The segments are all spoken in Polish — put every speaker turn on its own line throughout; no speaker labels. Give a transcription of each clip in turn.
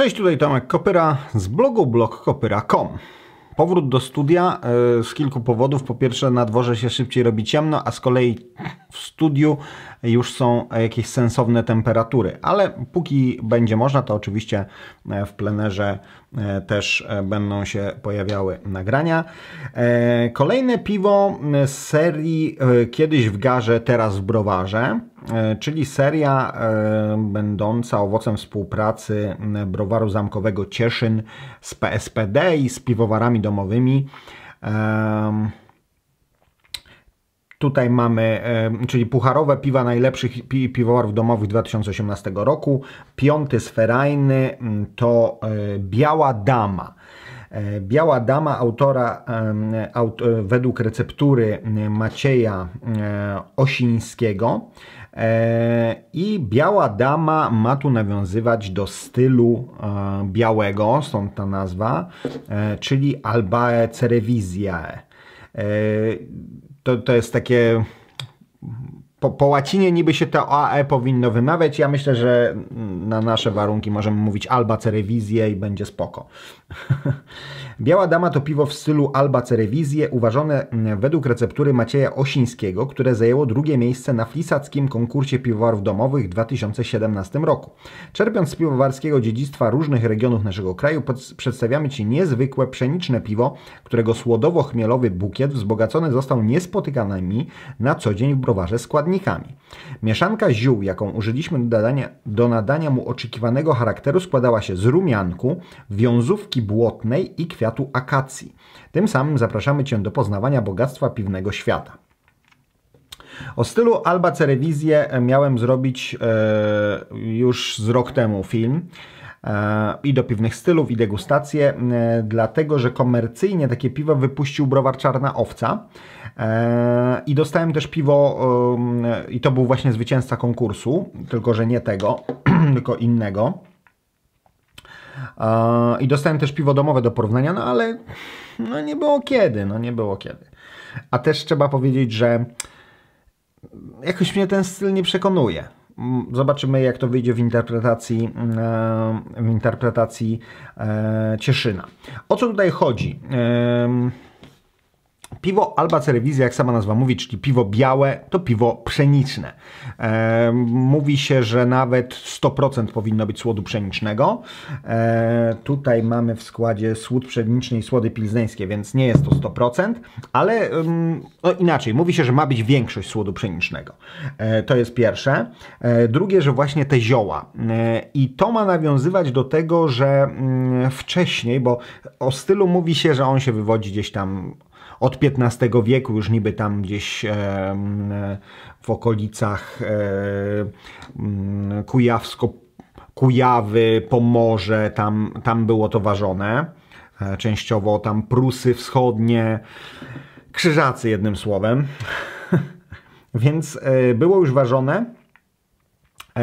Cześć, tutaj Tomek Kopyra z blogu blogkopyra.com. Powrót do studia e, z kilku powodów. Po pierwsze, na dworze się szybciej robi ciemno, a z kolei w studiu już są jakieś sensowne temperatury, ale póki będzie można, to oczywiście e, w plenerze e, też e, będą się pojawiały nagrania. Kolejne piwo z serii Kiedyś w garze, teraz w browarze, czyli seria będąca owocem współpracy browaru zamkowego Cieszyn z PSPD i z piwowarami domowymi. Tutaj mamy, czyli pucharowe piwa najlepszych pi piwowarów domowych 2018 roku. Piąty sferajny mm, to e, Biała Dama. E, Biała Dama autora aut, e, według receptury Macieja Osińskiego. I Biała Dama ma tu nawiązywać do stylu białego, stąd ta nazwa, czyli Albae Cerevisiae to, to jest takie po, po łacinie niby się to AE powinno wymawiać. Ja myślę, że na nasze warunki możemy mówić alba cerewizję i będzie spoko. Biała Dama to piwo w stylu Alba Cerevizje, uważone mm, według receptury Macieja Osińskiego, które zajęło drugie miejsce na flisackim konkursie piwowarów domowych w 2017 roku. Czerpiąc z piwowarskiego dziedzictwa różnych regionów naszego kraju, przedstawiamy Ci niezwykłe pszeniczne piwo, którego słodowo-chmielowy bukiet wzbogacony został niespotykanymi na co dzień w browarze składnikami. Mieszanka ziół, jaką użyliśmy do, do nadania mu oczekiwanego charakteru, składała się z rumianku, wiązówki błotnej i kwiatów kwiatu akacji. Tym samym zapraszamy Cię do poznawania bogactwa piwnego świata. O stylu Alba Cerevizję miałem zrobić e, już z rok temu film e, i do piwnych stylów, i degustacje, e, dlatego że komercyjnie takie piwo wypuścił browar Czarna Owca e, i dostałem też piwo e, i to był właśnie zwycięzca konkursu, tylko że nie tego, tylko innego. I dostałem też piwo domowe do porównania, no ale no nie było kiedy, no nie było kiedy. A też trzeba powiedzieć, że jakoś mnie ten styl nie przekonuje. Zobaczymy, jak to wyjdzie w interpretacji, w interpretacji e, Cieszyna. O co tutaj chodzi? Piwo Alba Cerevisia, jak sama nazwa mówi, czyli piwo białe, to piwo pszeniczne. E, mówi się, że nawet 100% powinno być słodu pszenicznego. E, tutaj mamy w składzie słód pszeniczny i słody pilzneńskie, więc nie jest to 100%, ale no inaczej, mówi się, że ma być większość słodu pszenicznego. E, to jest pierwsze. E, drugie, że właśnie te zioła. E, I to ma nawiązywać do tego, że mm, wcześniej, bo o stylu mówi się, że on się wywodzi gdzieś tam od XV wieku, już niby tam gdzieś w okolicach Kujawsko, Kujawy, Pomorze, tam, tam było to ważone. E, częściowo tam Prusy Wschodnie, Krzyżacy jednym słowem. Więc e, było już ważone. E,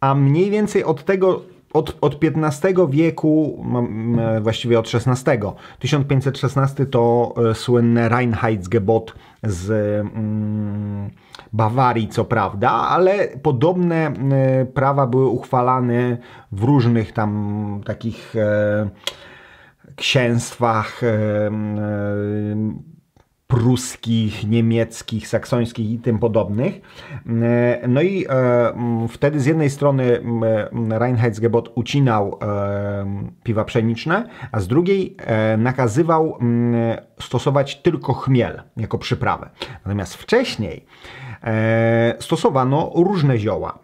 a mniej więcej od tego od, od XV wieku, właściwie od XVI. 1516 to e, słynne Reinheitsgebot z mm, Bawarii, co prawda, ale podobne e, prawa były uchwalane w różnych tam takich e, księstwach pruskich, niemieckich, saksońskich i tym podobnych. E, no i e, wtedy z jednej strony e, Reinheitsgebot ucinał piwa pszeniczne, a z drugiej nakazywał stosować tylko chmiel jako przyprawę. Natomiast wcześniej stosowano różne zioła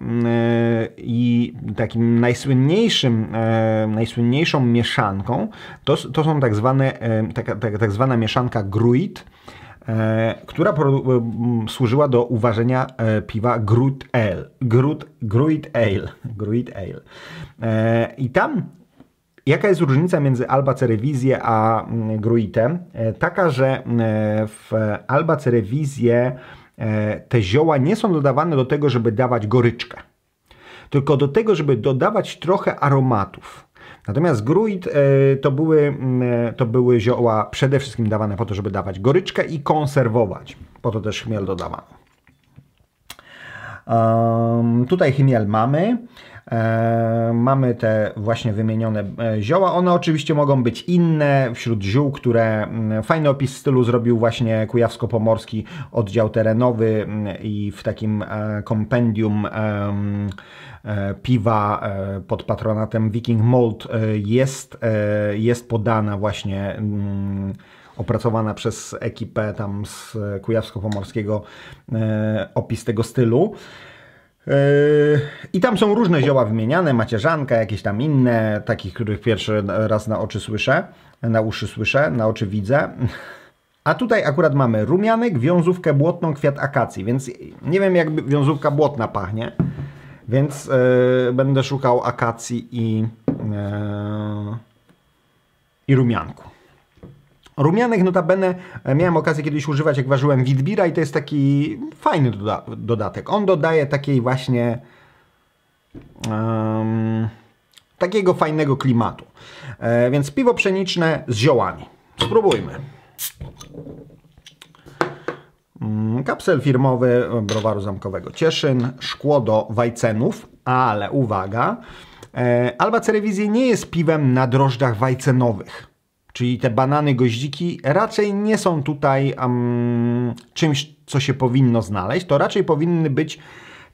i takim najsłynniejszym, najsłynniejszą mieszanką to, to są tak zwane, tak, tak, tak zwana mieszanka gruit, E, która służyła do uważenia e, piwa Groot Ale. Groot, Gruit Ale. Gruit Ale. E, I tam Jaka jest różnica między Alba a Gruitem? Taka, że w Alba te zioła nie są dodawane do tego, żeby dawać goryczkę, tylko do tego, żeby dodawać trochę aromatów. Natomiast gruit e, to były, mm, e, to były zioła przede wszystkim dawane po to, żeby dawać goryczkę i konserwować. Po to też chmiel dodawano. Um, tutaj chmiel mamy. E, mamy te właśnie wymienione e, zioła. One oczywiście mogą być inne wśród ziół, które mm, fajny opis stylu zrobił właśnie Kujawsko-Pomorski oddział terenowy mm, i w takim e, kompendium piwa pod patronatem Viking Malt jest, jest podana właśnie mm, opracowana przez ekipę tam z Kujawsko-Pomorskiego opis tego stylu. Yy, I tam są różne zioła wymieniane, macierzanka, jakieś tam inne, takich, których pierwszy raz na oczy słyszę, na uszy słyszę, na oczy widzę. A tutaj akurat mamy rumianek, wiązówkę błotną, kwiat akacji, więc nie wiem jak wiązówka błotna pachnie, więc yy, będę szukał akacji i, yy, i rumianku. Rumianych notabene e, miałem okazję kiedyś używać, jak ważyłem Witbira i to jest taki fajny doda dodatek. On dodaje takiej właśnie... Um, takiego fajnego klimatu. E, więc piwo pszeniczne z ziołami. Spróbujmy. Mm, kapsel firmowy e, browaru zamkowego Cieszyn, szkło do wajcenów, ale uwaga, e, Alba Cerevisiae nie jest piwem na drożdżach wajcenowych czyli te banany, goździki, raczej nie są tutaj um, czymś, co się powinno znaleźć. To raczej powinny być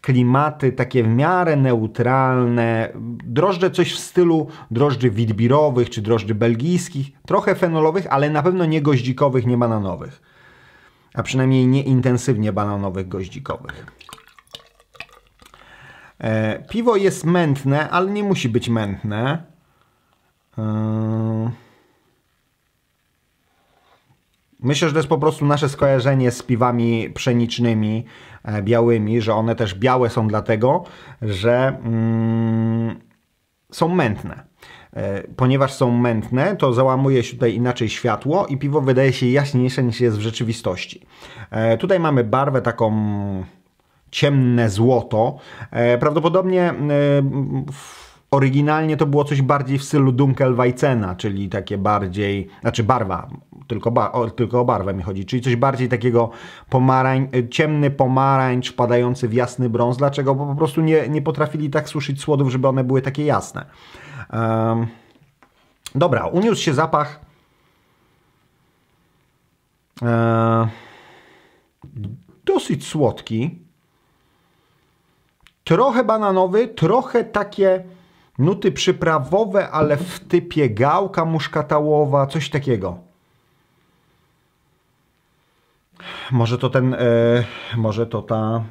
klimaty takie w miarę neutralne, drożdże coś w stylu drożdży witbirowych czy drożdży belgijskich, trochę fenolowych, ale na pewno nie goździkowych, nie bananowych. A przynajmniej nie intensywnie bananowych, goździkowych. E, piwo jest mętne, ale nie musi być mętne. E, Myślę, że to jest po prostu nasze skojarzenie z piwami pszenicznymi, e, białymi, że one też białe są dlatego, że mm, są mętne. E, ponieważ są mętne, to załamuje się tutaj inaczej światło i piwo wydaje się jaśniejsze niż jest w rzeczywistości. E, tutaj mamy barwę taką ciemne złoto. Prawdopodobnie w Oryginalnie to było coś bardziej w stylu Dunkelweizena, czyli takie bardziej, znaczy barwa, tylko, bar, o, tylko o barwę mi chodzi, czyli coś bardziej takiego pomarań, e, ciemny pomarańcz padający w jasny brąz. Dlaczego? Bo po prostu nie, nie potrafili tak suszyć słodów, żeby one były takie jasne. Um, dobra, uniósł się zapach e, dosyć słodki, trochę bananowy, trochę takie nuty przyprawowe, ale w typie gałka muszkatałowa, coś takiego. Może to ten, e, może to ta e,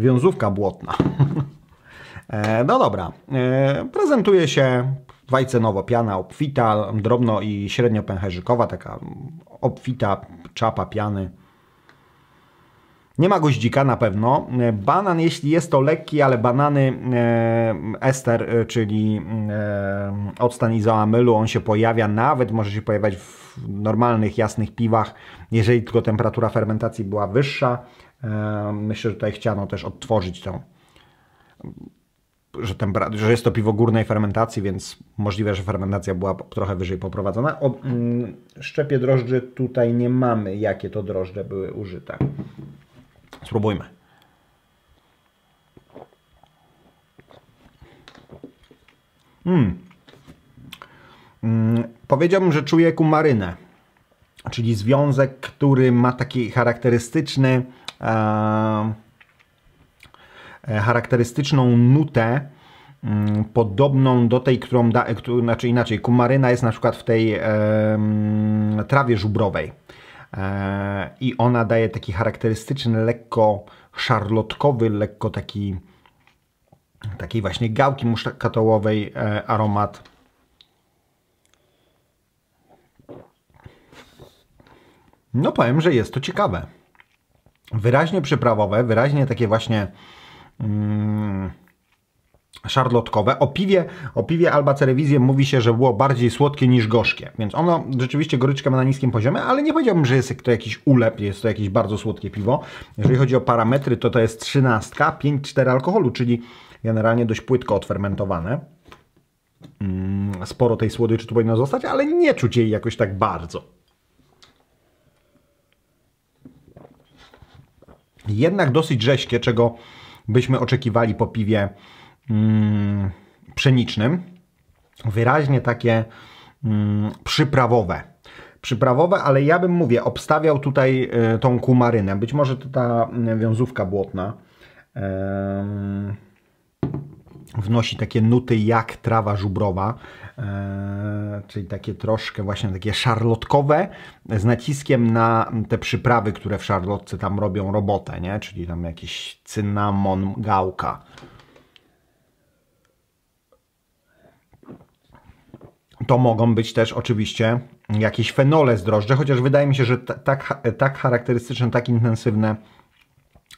wiązówka błotna. e, no dobra, e, prezentuje się dwajcenowo piana obfita, drobno i średnio pęcherzykowa, taka obfita czapa piany. Nie ma goździka na pewno. E, banan, jeśli jest to lekki, ale banany e, ester, e, czyli e, octan izoamylu, on się pojawia nawet, może się pojawiać w normalnych, jasnych piwach, jeżeli tylko temperatura fermentacji była wyższa. E, myślę, że tutaj chciano też odtworzyć tą że, że, jest to piwo górnej fermentacji, więc możliwe, że fermentacja była trochę wyżej poprowadzona. O mm, szczepie drożdży tutaj nie mamy, jakie to drożdże były użyte. Spróbujmy. Mm. Mm, powiedziałbym, że czuję kumarynę, czyli związek, który ma taki charakterystyczny, e, charakterystyczną nutę, mm, podobną do tej, którą da, znaczy inaczej, kumaryna jest na przykład w tej e, trawie żubrowej E, i ona daje taki charakterystyczny, lekko szarlotkowy, lekko taki takiej właśnie gałki muszkatołowej e, aromat. No powiem, że jest to ciekawe. Wyraźnie przyprawowe, wyraźnie takie właśnie mm, szarlotkowe. O piwie, o piwie Alba Cerewizie mówi się, że było bardziej słodkie niż gorzkie, więc ono rzeczywiście goryczkę ma na niskim poziomie, ale nie powiedziałbym, że jest to jakiś ulep, jest to jakieś bardzo słodkie piwo. Jeżeli chodzi o parametry, to to jest 13, 5,4 alkoholu, czyli generalnie dość płytko odfermentowane. Mm, sporo tej słodyczy tu powinno zostać, ale nie czuć jej jakoś tak bardzo. Jednak dosyć rześkie, czego byśmy oczekiwali po piwie mm, pszenicznym, wyraźnie takie mm, przyprawowe. Przyprawowe, ale ja bym, mówię, obstawiał tutaj e, tą kumarynę. Być może to ta mm, wiązówka błotna wnosi takie nuty jak trawa żubrowa, e, czyli takie troszkę właśnie takie szarlotkowe, z naciskiem na te przyprawy, które w szarlotce tam robią robotę, nie? czyli tam jakiś cynamon, gałka. to mogą być też oczywiście jakieś fenole drożdży, chociaż wydaje mi się, że tak, tak charakterystyczne, tak intensywne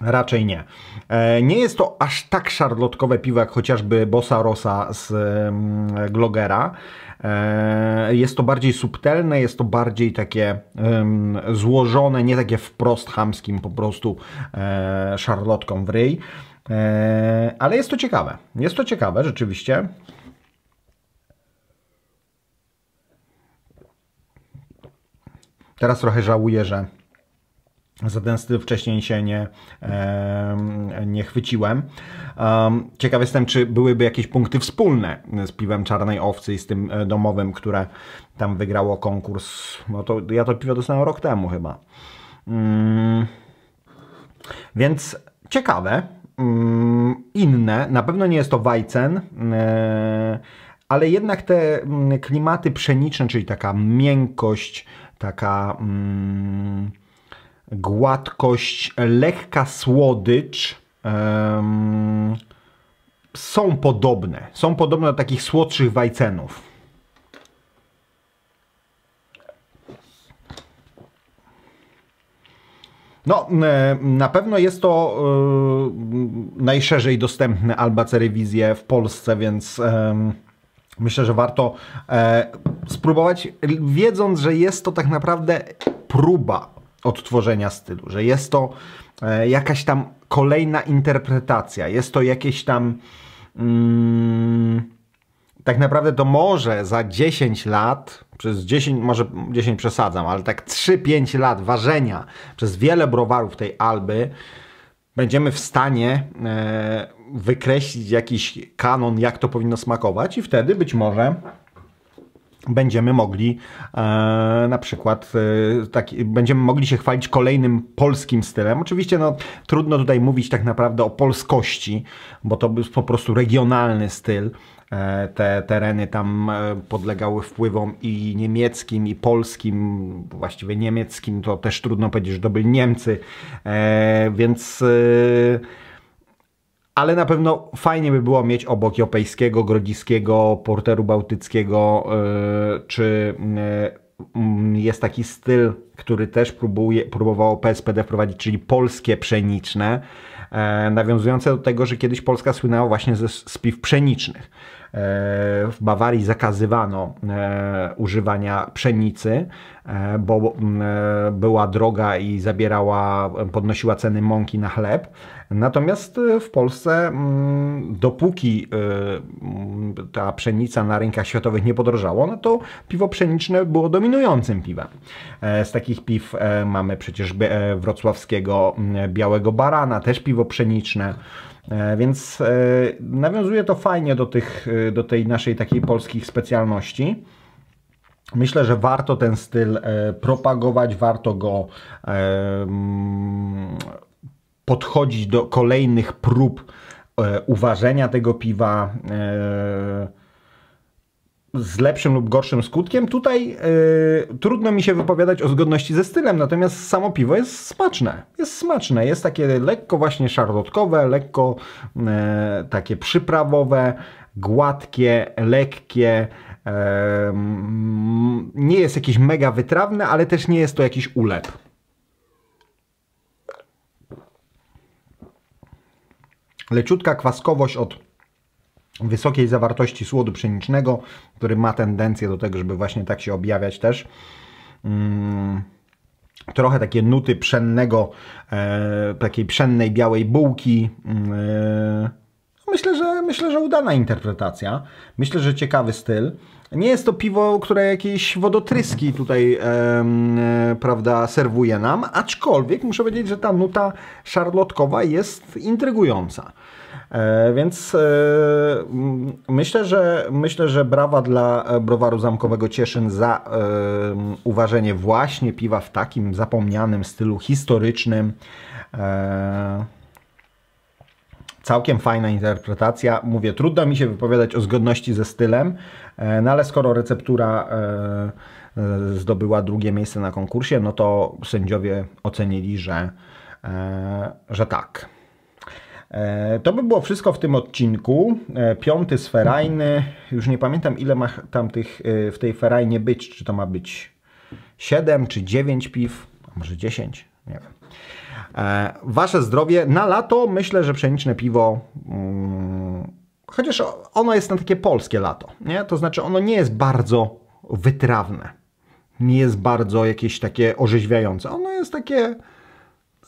Raczej nie. E, nie jest to aż tak szarlotkowe piwo jak chociażby Bossa Rosa z mm, Glogera. E, jest to bardziej subtelne, jest to bardziej takie mm, złożone, nie takie wprost hamskim po prostu e, szarlotką w ryj. Ale jest to ciekawe. Jest to ciekawe rzeczywiście. Teraz trochę żałuję, że za ten styl wcześniej się nie, nie chwyciłem. ciekaw jestem, czy byłyby jakieś punkty wspólne z piwem Czarnej Owcy i z tym e, domowym, które tam wygrało konkurs. No to ja to piwo dostałem rok temu chyba. Mm. Więc ciekawe, mm, inne. Na pewno nie jest to Weizen, e, ale jednak te mm, klimaty pszeniczne, czyli taka miękkość, taka mm, gładkość, lekka słodycz. są podobne. Są podobne do takich słodszych wajcenów. No, na pewno jest to yy, najszerzej Alba Albacerewizję w Polsce, więc yy, Myślę, że warto e, spróbować, wiedząc, że jest to tak naprawdę próba odtworzenia stylu, że jest to e, jakaś tam kolejna interpretacja, jest to jakieś tam. Mm, tak naprawdę to może za 10 lat, przez 10, może 10 przesadzam, ale tak 3-5 lat ważenia przez wiele browarów tej Alby, będziemy w stanie e, wykreślić jakiś kanon, jak to powinno smakować, i wtedy być może będziemy mogli e, na przykład e, tak, będziemy mogli się chwalić kolejnym polskim stylem. Oczywiście no, trudno tutaj mówić tak naprawdę o polskości, bo to był po prostu regionalny styl. E, te tereny tam e, podlegały wpływom i niemieckim, i polskim, właściwie niemieckim, to też trudno powiedzieć, że to byli Niemcy, e, więc e, ale na pewno fajnie by było mieć obok Jopejskiego, Grodziskiego, Porteru Bałtyckiego, yy, czy yy, jest taki styl, który też próbuje, próbowało PSPD wprowadzić, czyli polskie pszeniczne, e, nawiązujące do tego, że kiedyś Polska słynęła właśnie ze, spiw piw pszenicznych. W Bawarii zakazywano używania pszenicy, bo mm, była droga i zabierała, podnosiła ceny mąki na chleb. Natomiast e, w Polsce, mm, dopóki e, mm, ta pszenica na rynkach światowych nie podrożała, no to piwo pszeniczne było dominującym piwem. E, z takich piw mamy przecież wrocławskiego mm, Białego Barana, też piwo pszeniczne. Więc nawiązuje to fajnie do, tych, do tej naszej takiej polskich specjalności. Myślę, że warto ten styl propagować, warto go podchodzić do kolejnych prób e, uważenia tego piwa e, z lepszym lub gorszym skutkiem. Tutaj e, trudno mi się wypowiadać o zgodności ze stylem, natomiast samo piwo jest smaczne. Jest smaczne, jest takie lekko właśnie szarlotkowe, lekko e, takie przyprawowe, gładkie, lekkie. E, nie jest jakieś mega wytrawne, ale też nie jest to jakiś ulep. leciutka kwaskowość od wysokiej zawartości słodu pszenicznego, który ma tendencję do tego, żeby właśnie tak się objawiać też. Mm, trochę takie nuty pszennego, e, takiej pszennej białej bułki, mm, e, myślę, że myślę, że udana interpretacja. Myślę, że ciekawy styl. Nie jest to piwo, które jakieś wodotryski tutaj, e, prawda, serwuje nam, aczkolwiek muszę powiedzieć, że ta nuta szarlotkowa jest intrygująca. E, więc e, myślę, że myślę, że brawa dla e, browaru zamkowego Cieszyn za uważenie właśnie piwa w takim zapomnianym stylu historycznym. E, Całkiem fajna interpretacja. Mówię, trudno mi się wypowiadać o zgodności ze stylem, e, no ale skoro receptura e, e, zdobyła drugie miejsce na konkursie, no to sędziowie ocenili, że, że tak. To by było wszystko w tym odcinku. Piąty z ferajny. Już nie pamiętam ile ma tam tych w tej ferajnie być. Czy to ma być 7 czy 9 piw? A może 10? Nie wiem. E, wasze zdrowie na lato myślę, że pszeniczne piwo. Mm, chociaż ono jest na takie polskie lato, nie? to znaczy ono nie jest bardzo wytrawne, nie jest bardzo jakieś takie orzeźwiające. Ono jest takie,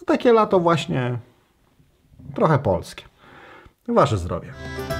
takie lato właśnie trochę polskie. Wasze zdrowie.